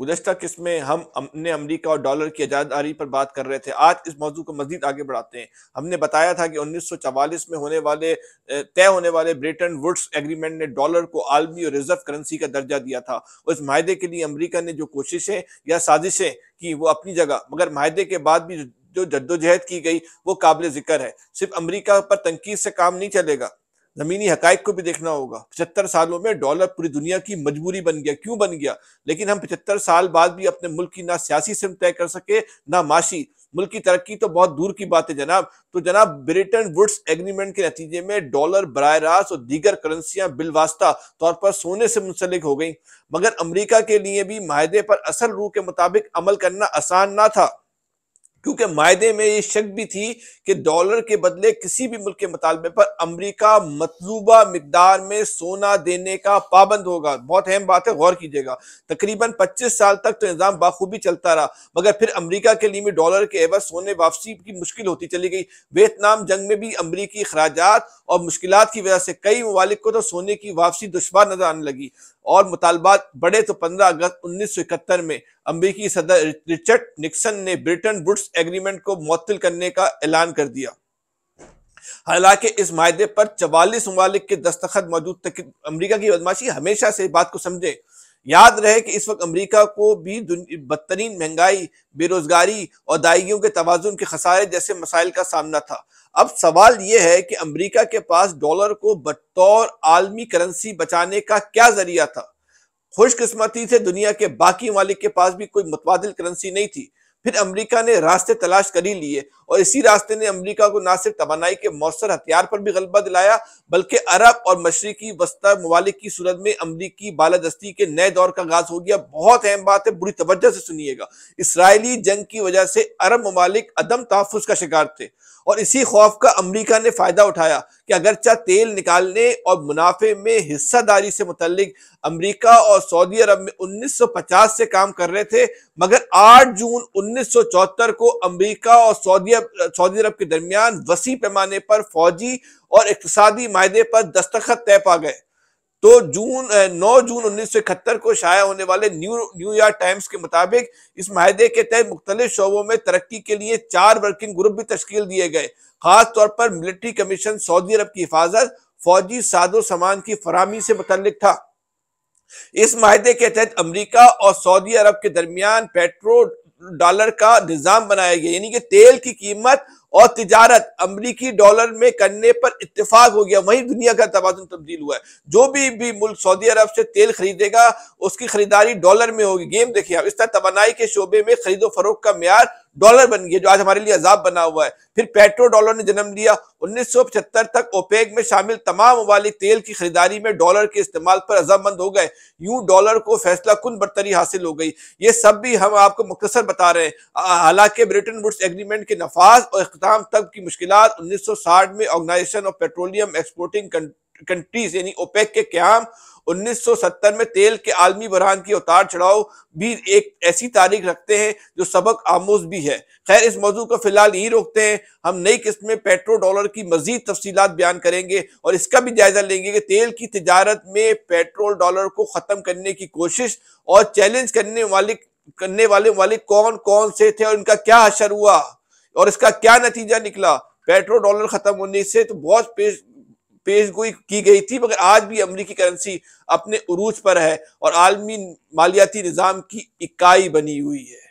गुजशत किस्त में हम अपने अमरीका और डॉलर की आजादारी पर बात कर रहे थे आज इस मौजू को मजीद आगे बढ़ाते हैं हमने बताया था कि 1944 में होने वाले तय होने वाले ब्रिटेन वुड्स एग्रीमेंट ने डॉलर को आलमी और रिजर्व करेंसी का दर्जा दिया था उस माहदे के लिए अमरीका ने जो कोशिशें या साजिशें की वो अपनी जगह मगर माहदे के बाद भी जो जद्दोजहद की गई वो काबिल जिक्र है सिर्फ अमरीका पर तनकीद से काम नहीं चलेगा ज़मीनी हक़ को भी देखना होगा पचहत्तर सालों में डॉलर पूरी दुनिया की मजबूरी बन गया क्यों बन गया लेकिन हम पचहत्तर साल बाद भी अपने मुल्क की ना सियासी सिम तय कर सके ना माशी मुल्क की तरक्की तो बहुत दूर की बात है जनाब तो जनाब ब्रिटेन वुड्स एग्रीमेंट के नतीजे में डॉलर बर रास्त और दीगर करेंसियां बिलवास्ता तौर पर सोने से मुंसलिक हो गई मगर अमरीका के लिए भी माहदे पर असल रूह के मुताबिक अमल करना आसान ना था क्योंकि मायदे में ये शक भी थी कि डॉलर के बदले किसी भी मुल्क के मुतालबे पर अमरीका मतलूबा मकदार में सोना देने का पाबंद होगा बहुत अहम बात है गौर कीजिएगा तकरीबन 25 साल तक तो निज़ाम बाखूबी चलता रहा मगर फिर अमरीका के लिए डॉलर के एवज सोने वापसी की मुश्किल होती चली गई वियतनाम जंग में भी अमरीकी अखराज और मुश्किल की वजह से कई ममालिक को तो सोने की वापसी दुशवार नजर आने लगी और मुतालबात बढ़े तो 15 अगस्त उन्नीस सौ इकहत्तर में अमरीकी सदर रिचर्ड निक्सन ने ब्रिटेन वुड्स एग्रीमेंट को मुअत्ल करने का ऐलान कर दिया हालांकि इस माहे पर चवालीस ममालिक के दस्तखत मौजूद तक अमरीका की बदमाशी हमेशा से बात को समझे याद रहे कि इस वक्त अमेरिका को भी बदतरीन महंगाई बेरोजगारी और दायगियों के तोजुन के खसारे जैसे मसाइल का सामना था अब सवाल यह है कि अमेरिका के पास डॉलर को बतौर आलमी करेंसी बचाने का क्या जरिया था खुशकस्मती से दुनिया के बाकी मालिक के पास भी कोई मुतबाद करेंसी नहीं थी फिर अमेरिका ने रास्ते तलाश कर ही लिए और इसी रास्ते ने अमेरिका को ना सिर्फ तोानाई के मौसर हथियार पर भी गलबा दिलाया बल्कि अरब और मशरकी वस्ता ममालिक की सूरत में अमरीकी बालादस्ती के नए दौर का आगाज हो गया बहुत अहम बात है बुरी तवज्जो से सुनिएगा इसराइली जंग की वजह से अरब ममालिकदम तहफ़ का शिकार थे और इसी खौफ का अमरीका ने फ़ायदा उठाया कि अगरचा तेल निकालने और मुनाफे में हिस्सादारी से मुतलिक अमरीका और सऊदी अरब में 1950 से काम कर रहे थे मगर 8 जून 1974 को अमरीका और सऊदी सऊदी अरब के दरमियान वसी पैमाने पर फौजी और इकतदी माहे पर दस्तखत तय पा गए तो जून नौ जून उन्नीस को शाया होने वाले न्यू न्यूयॉर्क टाइम्स के मुताबिक इस माहे के तहत मुख्तलि शोबों में तरक्की के लिए चार वर्किंग ग्रुप भी तश्ल दिए गए खास तौर पर मिलिट्री कमीशन सऊदी अरब की हिफाजत फौजी साजो सामान की फरहमी से मुतल था इस माहे के तहत अमरीका और सऊदी अरब के दरमियान पेट्रोल डॉलर का निज़ाम बनाया गया यानी कि तेल की कीमत और तजारत अमरीकी डॉलर में करने पर इतफाक हो गया वही दुनिया का तोजन तब्दील हुआ है जो भी भी मुल्क सऊदी अरब से तेल खरीदेगा उसकी खरीदारी डॉलर में होगी गेम देखिए आप इस तरह तोनाई के शोबे में खरीदो फरोख का मैार डॉलर बन गया जो आज हमारे लिए अजाब बना हुआ है फिर पेट्रो डॉलर ने जन्म लिया पचहत्तर तक ओपेक में शामिल तमाम वाली तेल की खरीदारी में डॉलर के इस्तेमाल पर अजामंद हो गए यूं डॉलर को फैसला कुन बरतरी हासिल हो गई ये सब भी हम आपको मुख्तसर बता रहे हैं हालांकि ब्रिटेन वुड्स एग्रीमेंट के नफाज और अख्ताम तब की मुश्किल उन्नीस सौ साठ में organization of petroleum exporting countries यानी ओपेक के क्याम 1970 में तेल के आलमी बरहान की उतार चढ़ाव भी एक ऐसी तारीख रखते हैं जो सबक आमोज भी है खैर इस मौजू को फिलहाल यही रोकते हैं हम नई किस्म में पेट्रो डॉलर की मजीद तफसीत बयान करेंगे और इसका भी जायजा लेंगे कि तेल की तजारत में पेट्रोल डॉलर को ख़त्म करने की कोशिश और चैलेंज करने वाले करने वाले वाले कौन कौन से थे और इनका क्या असर हुआ और इसका क्या नतीजा निकला पेट्रो डॉलर खत्म होने से तो बहुत पेश पेश गोई की गई थी मगर आज भी अमरीकी करेंसी अपने उरूज पर है और आलमी मालियाती निज़ाम की इकाई बनी हुई है